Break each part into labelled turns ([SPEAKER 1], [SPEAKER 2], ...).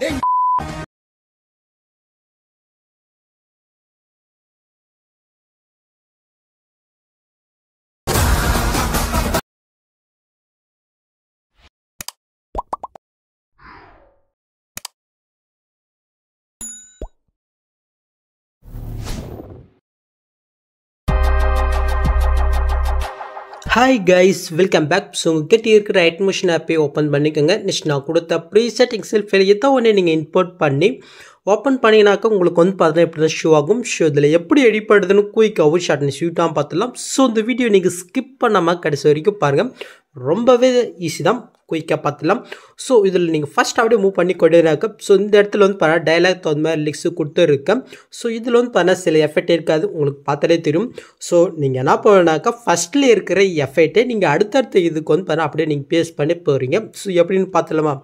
[SPEAKER 1] Hey, hi guys welcome back so உங்கள் கிட்டே இருக்கிற மிஷின் ஆப்பே ஓப்பன் பண்ணிக்கோங்க நெக்ஸ்ட் நான் கொடுத்த ப்ரீ எக்ஸல் ஃபைல் எதோ ஒன்று நீங்கள் இம்போர்ட் பண்ணி ஓப்பன் பண்ணிங்கனாக்கா உங்களுக்கு வந்து பார்த்தீங்கன்னா இப்படி தான் ஷோ ஆகும் ஷோ இதில் எப்படி அவர் குயிக்காகவும் நீ ஷூட்டாக பார்த்துலாம் ஸோ இந்த வீடியோ நீங்கள் ஸ்கிப் பண்ணாமல் கடைசி வரைக்கும் பாருங்கள் ரொம்பவே ஈஸி தான் குயிக்காக பார்த்துலாம் ஸோ இதில் நீங்கள் ஃபஸ்ட் அப்படியே மூவ் பண்ணி கொண்டே இருக்க ஸோ இந்த இடத்துல வந்து பார்த்தா டைலாக் தகுந்த மாதிரி லிக்ஸு கொடுத்துருக்கேன் ஸோ இதில் வந்து பார்த்தா சில எஃபெக்ட் இருக்காது உங்களுக்கு பார்த்தாலே தெரியும் ஸோ நீங்கள் என்ன பண்ணாக்கா ஃபஸ்ட்டில் இருக்கிற எஃபெக்டே நீங்கள் அடுத்தடுத்த இதுக்கு வந்து பார்த்தா அப்படியே நீங்கள் பேஸ் பண்ணி போகிறீங்க ஸோ எப்படின்னு பார்த்துலாமா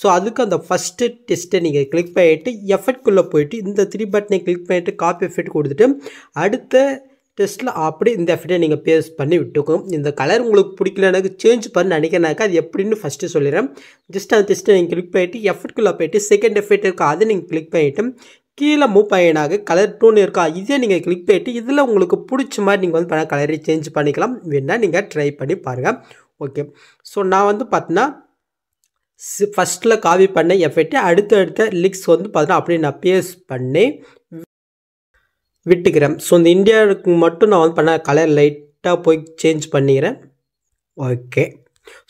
[SPEAKER 1] ஸோ அதுக்கு அந்த ஃபஸ்ட்டு டெஸ்ட்டை நீங்கள் கிளிக் பண்ணிவிட்டு எஃபெக்ட்குள்ளே போயிட்டு இந்த த்ரீ பட்டனை கிளிக் பண்ணிவிட்டு காப்பி எஃபெக்ட் கொடுத்துட்டு அடுத்த டெஸ்ட்டில் அப்படி இந்த எஃபெக்டை நீங்கள் பேஸ் பண்ணி விட்டுக்கும் இந்த கலர் உங்களுக்கு பிடிக்கல எனக்கு சேஞ்ச் பண்ணி நினைக்கிறனாக்கா அது எப்படின்னு ஃபஸ்ட்டு சொல்லிடுறேன் ஜஸ்ட் அந்த டெஸ்ட்டை நீங்கள் கிளிக் பண்ணிவிட்டு எஃபர்ட்குள்ளே போயிட்டு செகண்ட் எஃபெக்ட் இருக்கா அதை நீங்கள் கிளிக் பண்ணிவிட்டு கீழே மூவ் பையனாக கலர் டூன் இருக்கா இதே நீங்கள் கிளிக் பண்ணிவிட்டு இதில் உங்களுக்கு பிடிச்ச மாதிரி நீங்கள் வந்து பண்ண கலரை சேஞ்ச் பண்ணிக்கலாம் வேணால் நீங்கள் ட்ரை பண்ணி பாருங்கள் ஓகே ஸோ நான் வந்து பார்த்தீங்கன்னா ஃபஸ்ட்டில் காவி பண்ண எஃபெக்ட்டு அடுத்தடுத்த லிக்ஸ் வந்து பார்த்தீங்கன்னா அப்படியே நான் பேஸ் பண்ணி விட்டுக்கிறேன் ஸோ இந்த இந்தியாவுக்கு மட்டும் நான் வந்து பண்ண கலர் லைட்டாக போய் சேஞ்ச் பண்ணிக்கிறேன் ஓகே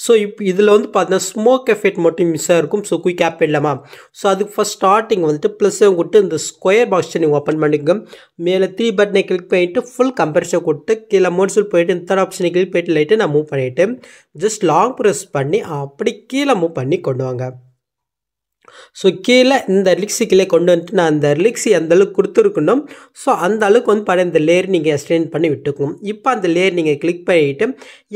[SPEAKER 1] ஸோ இப் இதில் வந்து பார்த்தீங்கன்னா ஸ்மோக் எஃபெக்ட் மட்டும் மிஸ்ஸாக இருக்கும் ஸோ குயிக் ஆப் இல்லாமா ஸோ அதுக்கு ஃபஸ்ட் ஸ்டார்டிங் வந்துட்டு ப்ளஸ்ஸை கொடுத்து இந்த ஸ்கொயர் பாக்ஸை நீங்கள் ஓப்பன் பண்ணிக்கோங்க மேலே த்ரீ பட்டனை கிளிக் பண்ணிவிட்டு ஃபுல் கம்பரிஷன் கொடுத்து கீழே மோட்ஸில் போயிட்டு இந்த தேர்ட் ஆப்ஷனை கிளிக் போயிட்டு லைட்டை நான் மூவ் பண்ணிவிட்டு ஜஸ்ட் லாங் ப்ரெஸ் பண்ணி அப்படி கீழே மூவ் பண்ணி கொண்டு வாங்க ஸோ கீழே இந்த லிக்ஸு கீழே கொண்டு வந்துட்டு நான் அந்த லிக்ஸு அந்தளவுக்கு அளவுக்கு கொடுத்துருக்கணும் ஸோ அந்த அளவுக்கு வந்து பாருங்கள் இந்த லேயர் நீங்கள் ஸ்ட்ரெயின் பண்ணி விட்டுக்கணும் இப்போ அந்த லேயர் நீங்கள் கிளிக் பண்ணிவிட்டு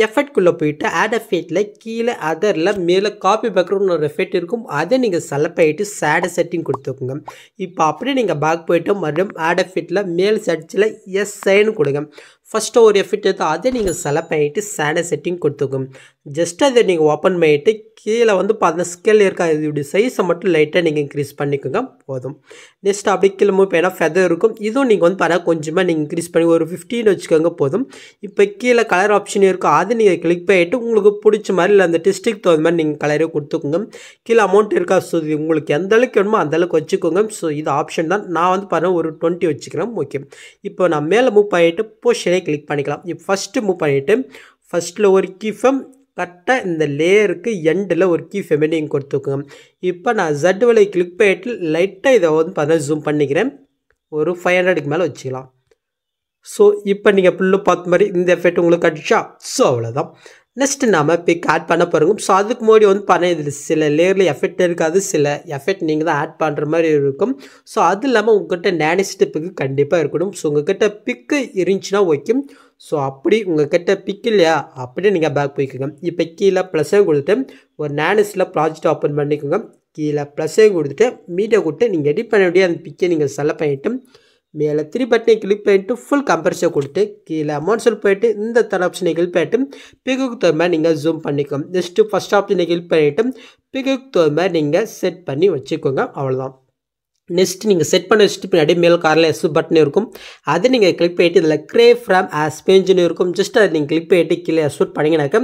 [SPEAKER 1] எஃபெக்ட்குள்ளே போயிட்டு ஆட் எஃபெக்டில் கீழே அதரில் மேலே காப்பி பேக்ரவுண்ட் ஒரு எஃபெக்ட் இருக்கும் அதை நீங்கள் செலக்ட் பண்ணிவிட்டு சேடை செட்டிங் கொடுத்துக்கோங்க இப்போ அப்படியே நீங்கள் பேக் போயிட்டு மறுபடியும் ஆட் எஃபெக்டில் மேல் சர்ச்சில் எஸ் சைன் கொடுங்க ஃபஸ்ட்டு ஒரு எஃபிட் எடுத்து அதே நீங்கள் ಸೆಲೆಕ್ಟ್ பண்ணிவிட்டு சேனல் செட்டிங் கொடுத்துக்கும் ஜஸ்ட் அதை நீங்கள் ஓப்பன் பண்ணிவிட்டு கீழே வந்து பார்த்தீங்கன்னா ஸ்கேல் இருக்கா இதோடைய சைஸை மட்டும் லைட்டாக நீங்கள் இன்க்ரீஸ் பண்ணிக்கோங்க போதும் நெக்ஸ்ட் அப்படி கீழே மூவ் ஏன்னா ஃபெதர் இருக்கும் இதுவும் நீங்கள் வந்து பார்த்தா கொஞ்சமாக நீங்கள் இன்க்ரீஸ் பண்ணி ஒரு ஃபிஃப்டின்னு வச்சுக்கோங்க போதும் இப்போ கீழே கலர் ஆப்ஷன் இருக்கும் அது நீங்கள் கிளிக் பண்ணிவிட்டு உங்களுக்கு பிடிச்ச மாதிரி இல்லை அந்த டிஸ்ட்ரிக் தகுந்த மாதிரி நீங்கள் கலரே கொடுத்துக்கோங்க கீழே அமௌண்ட் இருக்கா ஸோ இது உங்களுக்கு எந்த அளவுக்கு வேணுமோ அந்தளவுக்கு வச்சுக்கோங்க ஸோ இது ஆப்ஷன் தான் நான் வந்து பார்த்தா ஒரு டுவெண்ட்டி வச்சுக்கிறேன் ஓகே இப்போ நான் மேலே மூவ் பண்ணிவிட்டு போஷனை மேலே கிளிக் பண்ணிக்கலாம் இப்போ ஃபஸ்ட்டு மூவ் பண்ணிவிட்டு ஃபஸ்ட்டில் ஒரு கிஃபம் கரெக்டாக இந்த லேயருக்கு எண்டில் ஒரு கீ ஃபெமே கொடுத்துக்கோங்க இப்போ நான் ஜட் வலை கிளிக் பண்ணிட்டு லைட்டாக இதை வந்து பார்த்தா ஜூம் பண்ணிக்கிறேன் ஒரு ஃபைவ் ஹண்ட்ரடுக்கு மேலே வச்சுக்கலாம் ஸோ இப்போ நீங்கள் ஃபுல்லு பார்த்த மாதிரி இந்த எஃபெக்ட் உங்களுக்கு கட்டிச்சா ஸோ அவ்வளோதான் நெக்ஸ்ட் நாம் பிக் ஆட் பண்ண போகிறோம் ஸோ அதுக்கு முன்னாடி வந்து பண்ண இதில் சில லேயரில் எஃபெக்ட் இருக்காது சில எஃபெக்ட் நீங்கள் தான் ஆட் பண்ணுற மாதிரி இருக்கும் ஸோ அது இல்லாமல் உங்கள்கிட்ட நேனிஸ்டு பிக்கு கண்டிப்பாக இருக்கணும் ஸோ உங்ககிட்ட பிக்கு இருந்துச்சுன்னா ஓகே ஸோ அப்படி உங்கள்கிட்ட பிக் இல்லையா அப்படியே நீங்கள் பேக் போய்க்குங்க இப்போ கீழே ப்ளஸ்ஸே கொடுத்துட்டு ஒரு நேனிஸில் ப்ராஜெக்ட் ஓப்பன் பண்ணிக்கோங்க கீழே ப்ளஸ்ஸே கொடுத்துட்டு மீடியா கொடுத்து நீங்கள் எடிட் பண்ண முடியாது அந்த பிக்கை நீங்கள் செலக்ட் பண்ணிவிட்டு மேலே த்ரீ பட்டனை கிளிக் பண்ணிட்டு ஃபுல் கம்ப்ரஸை கொடுத்து கீழே அமௌண்ட்ஸில் போயிட்டு இந்த தர ஆப்ஷனை கிளிக் பண்ணிட்டு பிகுக்கு தகுந்த மாதிரி நீங்கள் ஜூம் பண்ணிக்கோங்க ஜஸ்ட்டு ஃபஸ்ட் ஆப்ஷனை கிளிக் பண்ணிவிட்டு பிகுக்கு தகுந்த மாதிரி நீங்கள் செட் பண்ணி வச்சுக்கோங்க அவ்வளோதான் நெக்ஸ்ட் நீங்கள் செட் பண்ண வச்சுட்டு பின்னாடி மேல் காரில் எஸ் பட்டன் இருக்கும் அதை நீங்கள் கிளிக் பண்ணிட்டு இதில் க்ரே ஃப்ரம் ஆஸ் பேஞ்சுன்னு இருக்கும் ஜஸ்ட் அதை நீங்கள் கிளிக் பண்ணிட்டு கீழே எஸ்ட் பண்ணிங்கனாக்க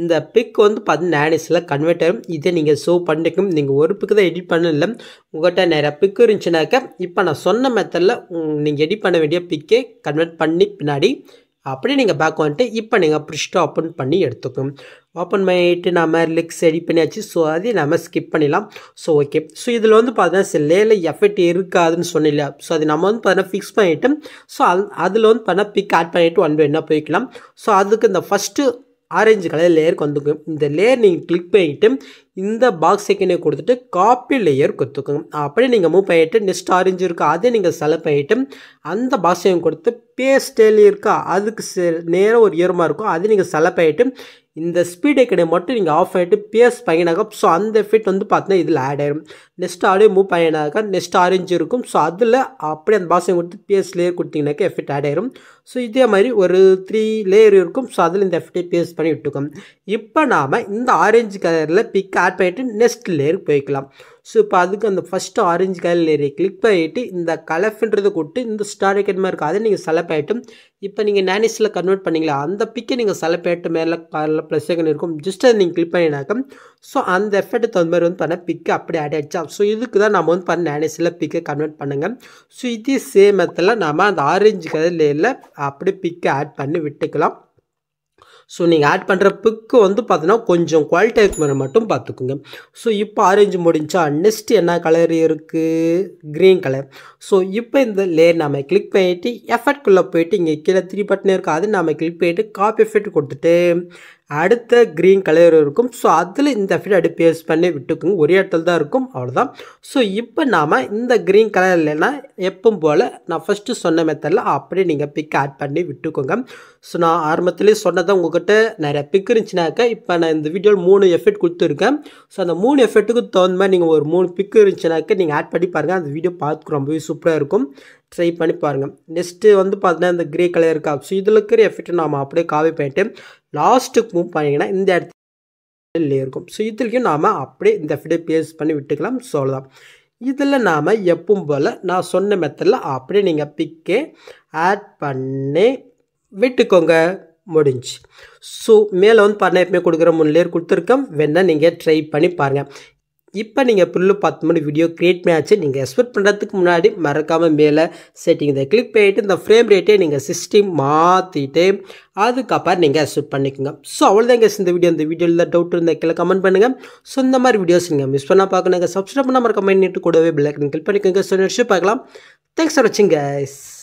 [SPEAKER 1] இந்த பிக் வந்து பார்த்தீங்கன்னா நேனிஸில் கன்வெர்ட் ஆகும் இதை நீங்கள் சேவ் பண்ணிக்கும் நீங்கள் ஒரு பிக்கு தான் எடிட் பண்ணல உங்கள்கிட்ட நிறையா பிக் இருந்துச்சுனாக்க இப்போ நான் சொன்ன மெத்தடில் நீங்கள் எடிட் பண்ண வேண்டிய பிக்கே கன்வெர்ட் பண்ணி பின்னாடி அப்படி நீங்கள் பேக் வந்துட்டு இப்போ நீங்கள் ப்ரிஷ்ட்டு ஓப்பன் பண்ணி எடுத்துக்கும் ஓப்பன் பண்ணிட்டு நம்ம லிக்ஸ் ரெடி பண்ணியாச்சு ஸோ அது நம்ம ஸ்கிப் பண்ணிடலாம் ஸோ ஓகே ஸோ இதில் வந்து பார்த்தீங்கன்னா சில லேல எஃபெக்ட் இருக்காதுன்னு சொன்னில்லையா ஸோ அது நம்ம வந்து பார்த்தீங்கன்னா ஃபிக்ஸ் பண்ணிவிட்டு ஸோ அதில் வந்து பார்த்தீங்கன்னா பிக் ஆட் பண்ணிவிட்டு ஒன் பை என்ன போய்க்கலாம் ஸோ அதுக்கு இந்த ஃபஸ்ட்டு ஆரஞ்சு கலர் லேயர் வந்துக்கும் இந்த லேயர் நீங்கள் கிளிக் பண்ணிவிட்டு இந்த பாக்ஸ் செகண்டே கொடுத்துட்டு காப்பி லேயர் கொடுத்துக்கோங்க அப்படியே நீங்கள் மூவ் பண்ணிவிட்டு நெக்ஸ்ட் ஆரஞ்சு இருக்கா அதே நீங்கள் செலவு பண்ணிவிட்டு அந்த பாக்ஸ் செகண்ட் கொடுத்து பேஸ்டேல் இருக்கா அதுக்கு நேரம் ஒரு ஈரமாக இருக்கும் அதை நீங்கள் செலவு பண்ணிவிட்டு இந்த ஸ்பீடை கிடை மட்டும் நீங்கள் ஆஃப் பண்ணிவிட்டு பேஸ் பையனாக ஸோ அந்த எஃபெக்ட் வந்து பார்த்தீங்கன்னா இதில் ஆட் ஆகிடும் நெக்ஸ்ட் ஆடியோ மூவ் பையனாக நெக்ஸ்ட் ஆரஞ்சு இருக்கும் ஸோ அதில் அப்படியே அந்த பாக்ஸையும் கொடுத்து பேஸ் லேயர் கொடுத்தீங்கன்னாக்கா எஃபெக்ட் ஆட் ஆயிரும் ஸோ இதே மாதிரி ஒரு த்ரீ லேயர் இருக்கும் ஸோ அதில் இந்த எஃப்டி பேஸ் பண்ணி விட்டுக்கும் இப்போ நாம் இந்த ஆரஞ்சு கலரில் பிக் ஆட் பண்ணிவிட்டு நெக்ஸ்ட் லேயருக்கு போய்க்கலாம் ஸோ இப்போ அதுக்கு அந்த ஃபஸ்ட்டு ஆரஞ்சு கலர் லேரியை கிளிக் பண்ணிவிட்டு இந்த கலஃப்ன்றதை கூட்டு இந்த ஸ்டார் ஐக்கன் இருக்காது நீங்கள் செலக்ட் ஆகிட்டும் இப்போ நீங்கள் நேனிஸில் கன்வெர்ட் பண்ணிங்களா அந்த பிக்கை நீங்கள் செலக்ட் ஆகிட்டு மேலே காலில் ப்ளஸ் செகண்ட் இருக்கும் ஜஸ்ட் அதை நீங்கள் கிளிக் பண்ணினாக்க ஸோ அந்த எஃபெக்ட் தகுந்த மாதிரி வந்து பண்ண பிக்கு அப்படி ஆட் ஆகிடுச்சா ஸோ இதுக்கு தான் நம்ம வந்து பண்ண நேனிஸில் பிக்கை கன்வெர்ட் பண்ணுங்கள் ஸோ இதே சேமத்தில் நம்ம அந்த ஆரஞ்சு கலர் லேரில் அப்படி பிக்கை ஆட் பண்ணி விட்டுக்கலாம் ஸோ நீங்கள் ஆட் பண்ணுற பிக்கு வந்து பார்த்தீங்கன்னா கொஞ்சம் குவாலிட்டி இருக்கிற மட்டும் பார்த்துக்குங்க ஸோ இப்போ ஆரேஞ்சு முடிஞ்சா நெக்ஸ்ட் என்ன கலர் இருக்குது க்ரீன் கலர் ஸோ இப்போ இந்த லேர் நாம் கிளிக் பண்ணிவிட்டு எஃபெக்ட்குள்ளே போயிட்டு இங்கே கீழே த்ரீ பட்டன் இருக்குது அது நாம் கிளிக் பண்ணிவிட்டு காப்பி எஃபெக்ட் கொடுத்துட்டு அடுத்த க்ரீன் கலர் இருக்கும் ஸோ அதில் இந்த அஃபிட் அப்படி பேஸ் பண்ணி விட்டுக்குங்க ஒரே இடத்துல தான் இருக்கும் அவ்வளோதான் ஸோ இப்போ நாம் இந்த க்ரீன் கலர் இல்லைன்னா எப்பவும் போல் நான் ஃபஸ்ட்டு சொன்ன மெத்தடில் அப்படியே நீங்கள் பிக் ஆட் பண்ணி விட்டுக்கோங்க ஸோ நான் ஆரம்பத்துலேயே சொன்னதான் உங்ககிட்ட நிறையா பிக் இருந்துச்சுனாக்கா இப்போ நான் இந்த வீடியோவில் மூணு எஃபெக்ட் கொடுத்துருக்கேன் ஸோ அந்த மூணு எஃபெக்ட்டுக்கு தகுந்த மாதிரி நீங்கள் ஒரு மூணு பிக் இருந்துச்சுனாக்கா நீங்கள் ஆட் பண்ணி பாருங்கள் அந்த வீடியோ பார்த்துக்கு ரொம்பவே சூப்பராக இருக்கும் ட்ரை பண்ணி பாருங்கள் நெக்ஸ்ட்டு வந்து பார்த்தீங்கன்னா இந்த க்ரே கலர் இருக்கா ஸோ இதில் இருக்கிற எஃபெக்ட் நாம் அப்படியே காவி பண்ணிவிட்டு லாஸ்ட்டுக்கு மூவ் பண்ணிங்கன்னா இந்த இடத்துல இருக்கும் ஸோ இதுலேயும் நாம் அப்படியே இந்த எஃபெக்டை பேஸ் பண்ணி விட்டுக்கலாம் சொல்லலாம் இதில் நாம் எப்பவும் போல் நான் சொன்ன மெத்தடில் அப்படியே நீங்கள் பிக்கே ஆட் பண்ணி விட்டுக்கோங்க முடிஞ்சு ஸோ மேலே வந்து பார்த்தீங்கன்னா எப்பவுமே கொடுக்குற மூணு லேயர் கொடுத்துருக்கோம் வேணால் நீங்கள் ட்ரை பண்ணி பாருங்கள் இப்போ நீங்கள் புல்லு பத்து மணி வீடியோ க்ரியேட் பண்ணியாச்சு நீங்கள் எக்ஸ்பெக்ட் பண்ணுறதுக்கு முன்னாடி மறக்காமல் மேலே செட்டிங் இதை கிளிக் பண்ணிவிட்டு இந்த ஃப்ரேம் ரேட்டே நீங்கள் சிஸ்டம் மாற்றிட்டு அதுக்கப்புறம் நீங்கள் எக்ஸ்பெக்ட் பண்ணிக்கோங்க ஸோ அவ்வளோதாங்க இந்த வீடியோ இந்த வீடியோவில் டவுட் இருந்தால் கீழே கமெண்ட் பண்ணுங்கள் ஸோ இந்த மாதிரி வீடியோஸ் நீங்கள் மிஸ் பண்ணால் பார்க்கணுங்க சப்ஸ்கிரைப் பண்ணாமல் கமெண்ட் பண்ணிட்டு கூடவே பிளாக் கிளிக் பண்ணிக்கோங்க ஸோ நினச்சி பார்க்கலாம் தேங்க்ஸ் ஃபார் வாட்சிங் கைஸ்